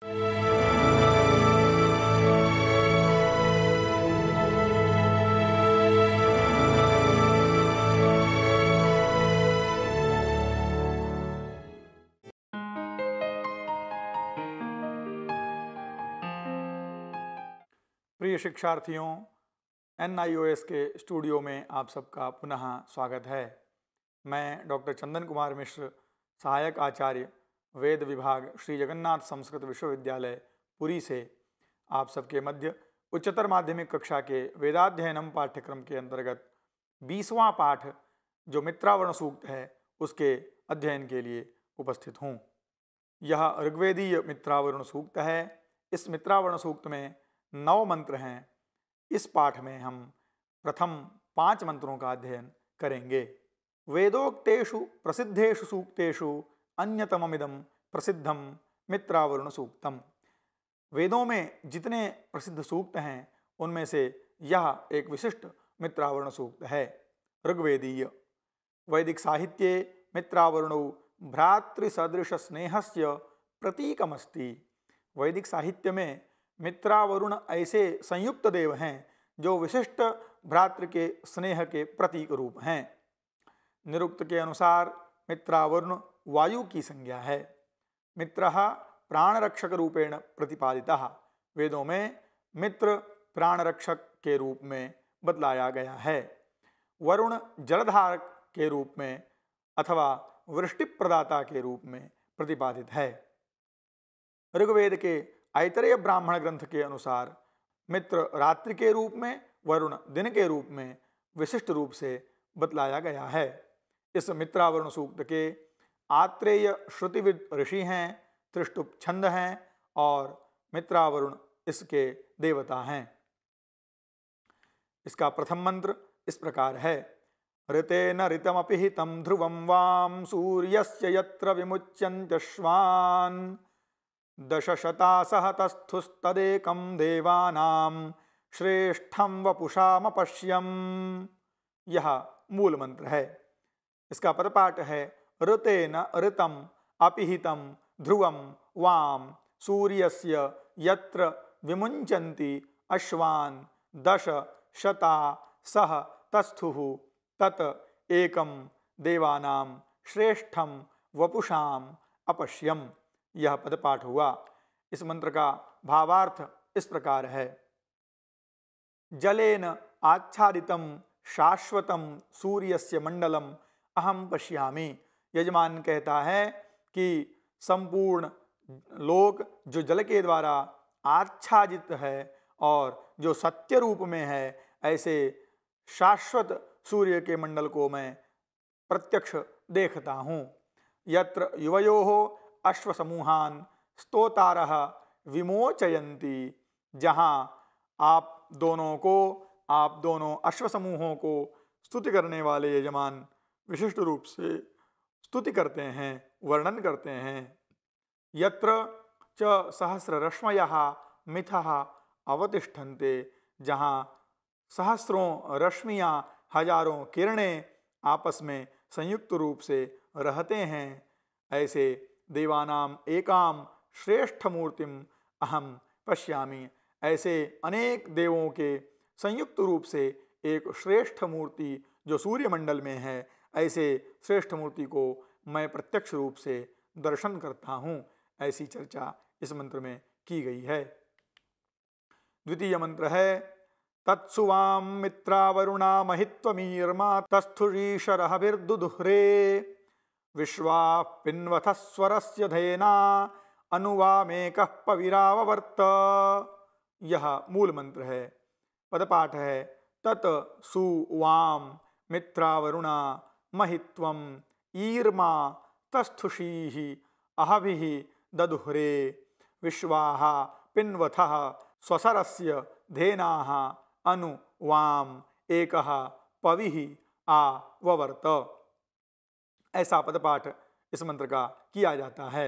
प्रिय शिक्षार्थियों एन के स्टूडियो में आप सबका पुनः स्वागत है मैं डॉक्टर चंदन कुमार मिश्र सहायक आचार्य वेद विभाग श्री जगन्नाथ संस्कृत विश्वविद्यालय पुरी से आप सबके मध्य उच्चतर माध्यमिक कक्षा के वेदाध्ययनम पाठ्यक्रम के अंतर्गत बीसवां पाठ जो मित्रावर्ण सूक्त है उसके अध्ययन के लिए उपस्थित हूँ यह ऋग्वेदीय मित्रावर्ण सूक्त है इस मित्रावर्ण सूक्त में नौ मंत्र हैं इस पाठ में हम प्रथम पांच मंत्रों का अध्ययन करेंगे वेदोक्तेषु प्रसिद्धेशु सूक्तेषु इदम प्रसिद्धम मित्रावरुण सूक्तम वेदों में जितने प्रसिद्ध सूक्त हैं उनमें से यह एक विशिष्ट मित्रावरुण सूक्त है ऋग्वेदीय वैदिक साहित्ये मित्रावरण भ्रातृसदृश स्नेह से प्रतीकमस्ति वैदिक साहित्य में मित्रावरुण ऐसे संयुक्त देव हैं जो विशिष्ट भ्रातृ के स्नेह के प्रतीक रूप हैं निरुक्त के अनुसार मित्रावरुण वायु की संज्ञा है मित्र प्राणरक्षक रूपेण प्रतिपादिता वेदों में मित्र प्राणरक्षक के रूप में बतलाया गया है वरुण जलधारक के रूप में अथवा वृष्टि प्रदाता के रूप में प्रतिपादित है ऋग्वेद के ऐतरेय ब्राह्मण ग्रंथ के अनुसार मित्र रात्रि के रूप में वरुण दिन के रूप में विशिष्ट रूप से बतलाया गया है इस मित्रावरुण सूक्त के आत्रेय श्रुतिविद ऋषि हैं त्रिष्टुप छंद हैं और मित्रावरुण इसके देवता हैं इसका प्रथम मंत्र इस प्रकार है न ऋतमपि हितम ध्रुवम वाम सूर्यस्य यत्र विमुच्यन्त्य श्वान् दशशता सहतस्थुस्तदेकं श्रेष्ठम श्रेष्ठं वपुषामपश्यम् यह मूल मंत्र है इसका पदपाठ है ऋतेन ऋतम अपिहितम ध्रुवम वाम सूर्यस्य यत्र विमुंचन्ति अश्वान् दश शता सह तस्थुः तत एकम देवानाम श्रेष्ठम वपुषाम अपश्यम यह पदपाठ हुआ इस मंत्र का भावार्थ इस प्रकार है जलेन आच्छादित शाश्वत सूर्य से मंडलम अहम पश्यामी यजमान कहता है कि संपूर्ण लोक जो जल के द्वारा आच्छादित है और जो सत्य रूप में है ऐसे शाश्वत सूर्य के मंडल को मैं प्रत्यक्ष देखता हूँ यत्र अश्व अश्वसमूहान स्तोतार विमोचयंती जहाँ आप दोनों को आप दोनों अश्व समूहों को स्तुति करने वाले यजमान विशिष्ट रूप से स्तुति करते हैं वर्णन करते हैं यत्र च सहस्र रश्मया मिथः अवतिष्ठन्ते जहाँ सहस्रों रश्मियाँ हजारों किरणें आपस में संयुक्त रूप से रहते हैं ऐसे देवानाम एकाम श्रेष्ठ मूर्तिम अहम पश्यामि ऐसे अनेक देवों के संयुक्त रूप से एक श्रेष्ठ मूर्ति जो सूर्यमंडल में है ऐसे श्रेष्ठ मूर्ति को मैं प्रत्यक्ष रूप से दर्शन करता हूँ ऐसी चर्चा इस मंत्र में की गई है द्वितीय मंत्र है तत्सुवाम मित्रावरुणा महित्वीर्मा तस्थुरीशरहभिर्दुदुह्रे विश्वा पिन्वथ स्वर से धैना अनुवामेक पविरावर्त यह मूल मंत्र है पदपाठ है तत्सुवाम सु मित्रावरुणा महित्व ईर्मा तस्थुषी अहभि दधुरे विश्वा पिन्वथ स्वसर से धेना अनु वाम एक पवि आ ववर्त ऐसा पदपाठ इस मंत्र का किया जाता है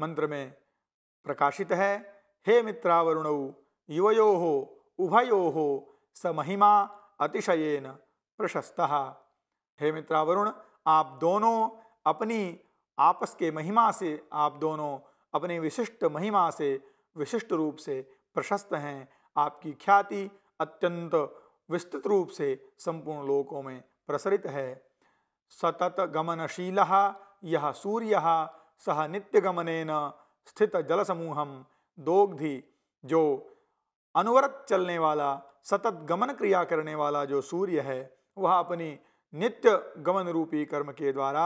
मंत्र में प्रकाशित है हे मित्रावरुण युवो उभयो स महिमा अतिशयेन प्रशस्तः हे मित्रा वरुण आप दोनों अपनी आपस के महिमा से आप दोनों अपने विशिष्ट महिमा से विशिष्ट रूप से प्रशस्त हैं आपकी ख्याति अत्यंत विस्तृत रूप से संपूर्ण लोकों में प्रसरित है सतत गमनशील यह सूर्य सह नित्य गमन स्थित जल समूहम दोग्धि जो अनुवरत चलने वाला सतत गमन क्रिया करने वाला जो सूर्य है वह अपनी नित्य गमन रूपी कर्म के द्वारा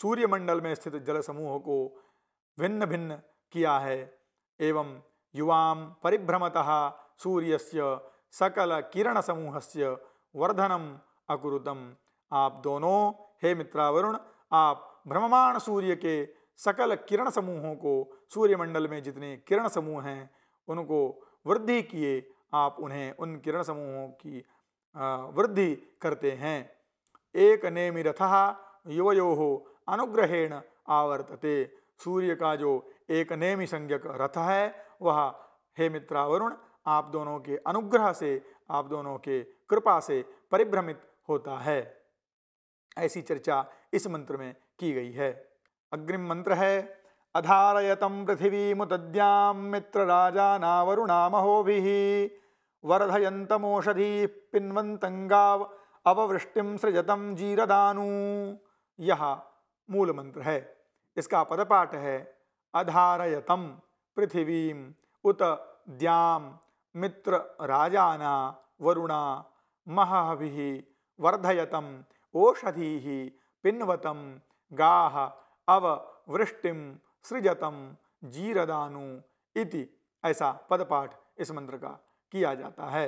सूर्यमंडल में स्थित जल समूह को भिन्न भिन्न किया है एवं युवाम परिभ्रमतः सूर्यस्य सकल किरण समूह से वर्धनम अकुरुतम आप दोनों हे मित्रावरुण आप भ्रममाण सूर्य के सकल किरण समूहों को सूर्यमंडल में जितने किरण समूह हैं उनको वृद्धि किए आप उन्हें उन किरण समूहों की वृद्धि करते हैं एक नेमी रथ युवो अनुग्रहेण आवर्तते सूर्य का जो एकनेमी संज्ञक रथ है वह हे मित्रा वरुण आप दोनों के अनुग्रह से आप दोनों के कृपा से परिभ्रमित होता है ऐसी चर्चा इस मंत्र में की गई है अग्रिम मंत्र है अधारयतम पृथिवीमुद्याम मित्र राजा नावरुणामहो भी वरधयंतमोषधि पिन्वंतंगाव अववृष्टि सृजतम जीरदानु यह मूल मंत्र है इसका पदपाठ है अधारयतम पृथिवीम उत द्याम मित्र राजाना वरुणा महाभि वर्धयतम ओषधी पिन्वतम गाह अववृष्टि सृजतम जीरदानु इति ऐसा पदपाठ इस मंत्र का किया जाता है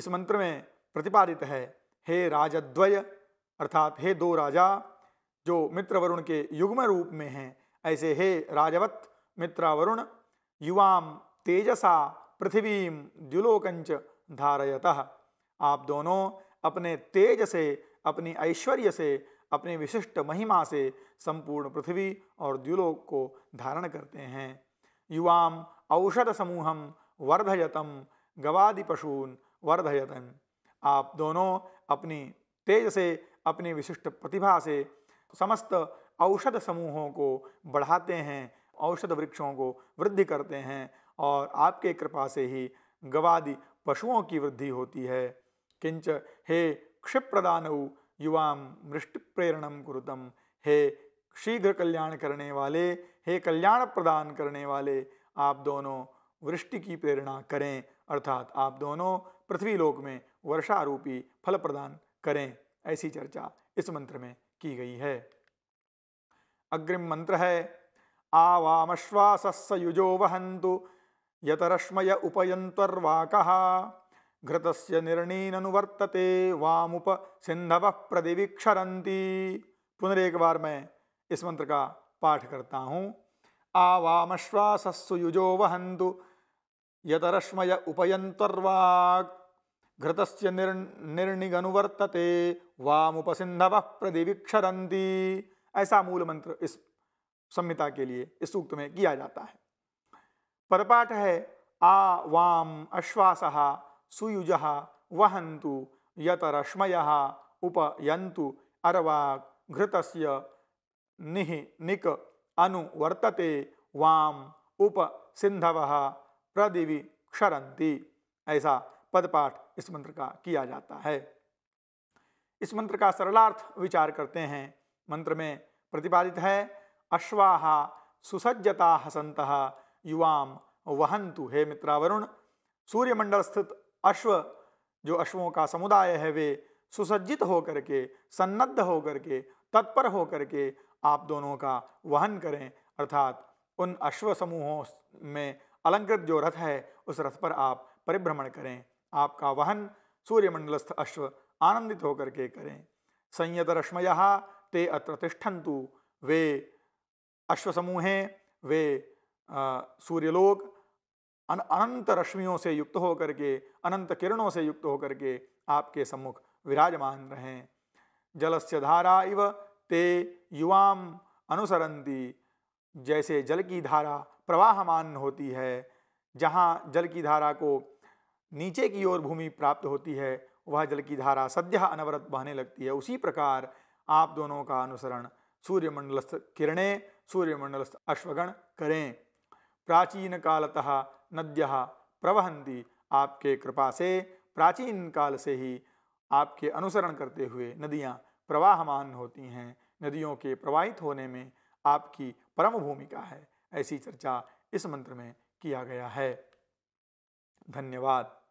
इस मंत्र में प्रतिपादित है हे राजद्वय अर्थात हे दो राजा जो मित्र वरुण के युग्म रूप में हैं ऐसे हे राजवत मित्रा वरुण युवाम तेजसा पृथ्वीम द्युलोकंच धारयत आप दोनों अपने तेज से अपनी ऐश्वर्य से अपने विशिष्ट महिमा से संपूर्ण पृथ्वी और द्युलोक को धारण करते हैं युवाम औषध समूहम वर्धयतम गवादि पशून वर्धयतन आप दोनों अपनी तेज से अपनी विशिष्ट प्रतिभा से समस्त औषध समूहों को बढ़ाते हैं औषध वृक्षों को वृद्धि करते हैं और आपके कृपा से ही गवादि पशुओं की वृद्धि होती है किंच हे क्षिप्रदानऊ युवाम प्रेरणम कुरुतम हे शीघ्र कल्याण करने वाले हे कल्याण प्रदान करने वाले आप दोनों वृष्टि की प्रेरणा करें अर्थात आप दोनों पृथ्वी लोक में वर्षारूपी फल प्रदान करें ऐसी चर्चा इस मंत्र में की गई है अग्रिम मंत्र है आवामश्वास युजो वहंतु यतरश्मय उपयंतर्वाक घृतस्य निर्णीनुवर्तते वामुप सिंधव प्रदिवीक्षरती पुनरेक बार मैं इस मंत्र का पाठ करता हूँ आवामश्वासस्सु युजो वहंतु यतरश्मय उपयंतर्वाक घृतस्य निर् निर्निगनुवर्तते वामुपसिंधव प्रदिवीक्षरंती ऐसा मूल मंत्र इस संहिता के लिए इस सूक्त में किया जाता है परपाठ है आ वाम अश्वास सुयुज वहंतु यतरश्मय उपयंतु अरवाक घृतस्य निह निक अनुवर्तते वाम उप सिंधव प्रदिवी क्षरती ऐसा पद पाठ इस मंत्र का किया जाता है इस मंत्र का सरलार्थ विचार करते हैं मंत्र में प्रतिपादित है अश्वाहा सुसज्जता हसंत युवाम वहंतु हे मित्रावरुण सूर्यमंडल स्थित अश्व जो अश्वों का समुदाय है वे सुसज्जित होकर के सन्नद्ध होकर के तत्पर होकर के आप दोनों का वहन करें अर्थात उन अश्व समूहों में अलंकृत जो रथ है उस रथ पर आप परिभ्रमण करें आपका वहन सूर्यमंडलस्थ अश्व आनंदित होकर के करें संयत रश्मय ते अत्र तिष्ठन्तु वे अश्वसमूहे वे सूर्यलोक अन, अनंत रश्मियों से युक्त होकर के अनंत किरणों से युक्त होकर के आपके सम्मुख विराजमान रहें जलस्य धारा इव ते युवाम अनुसरंती जैसे जल की धारा प्रवाहमान होती है जहाँ जल की धारा को नीचे की ओर भूमि प्राप्त होती है वह जल की धारा सद्य अनवरत बहने लगती है उसी प्रकार आप दोनों का अनुसरण सूर्यमंडलस्थ किरणें सूर्यमंडलस्थ अश्वगण करें प्राचीन कालतः नद्य प्रवहंती आपके कृपा से प्राचीन काल से ही आपके अनुसरण करते हुए नदियाँ प्रवाहमान होती हैं नदियों के प्रवाहित होने में आपकी परम भूमिका है ऐसी चर्चा इस मंत्र में किया गया है धन्यवाद